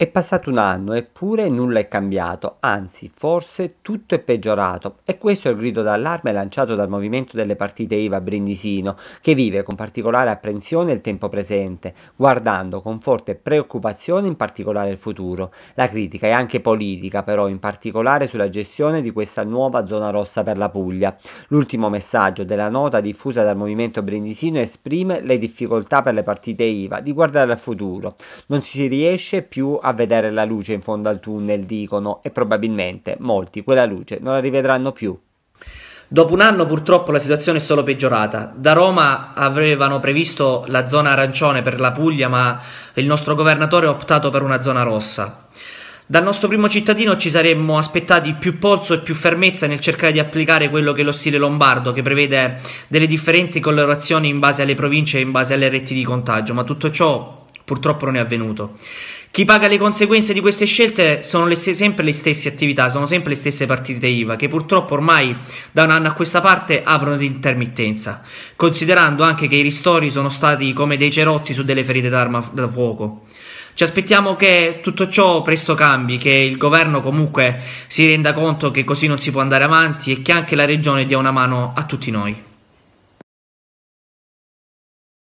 È passato un anno eppure nulla è cambiato, anzi forse tutto è peggiorato e questo è il grido d'allarme lanciato dal movimento delle partite IVA Brindisino che vive con particolare apprensione il tempo presente, guardando con forte preoccupazione in particolare il futuro. La critica è anche politica però in particolare sulla gestione di questa nuova zona rossa per la Puglia. L'ultimo messaggio della nota diffusa dal movimento Brindisino esprime le difficoltà per le partite IVA di guardare al futuro. Non si riesce più a a vedere la luce in fondo al tunnel, dicono, e probabilmente molti quella luce non la rivedranno più. Dopo un anno purtroppo la situazione è solo peggiorata. Da Roma avevano previsto la zona arancione per la Puglia, ma il nostro governatore ha optato per una zona rossa. Dal nostro primo cittadino ci saremmo aspettati più polso e più fermezza nel cercare di applicare quello che è lo stile lombardo, che prevede delle differenti colorazioni in base alle province e in base alle reti di contagio, ma tutto ciò purtroppo non è avvenuto. Chi paga le conseguenze di queste scelte sono le st- sempre le stesse attività, sono sempre le stesse partite IVA che purtroppo ormai da un anno a questa parte aprono di intermittenza, considerando anche che i ristori sono stati come dei cerotti su delle ferite d'arma da fuoco. Ci aspettiamo che tutto ciò presto cambi, che il governo comunque si renda conto che così non si può andare avanti e che anche la regione dia una mano a tutti noi.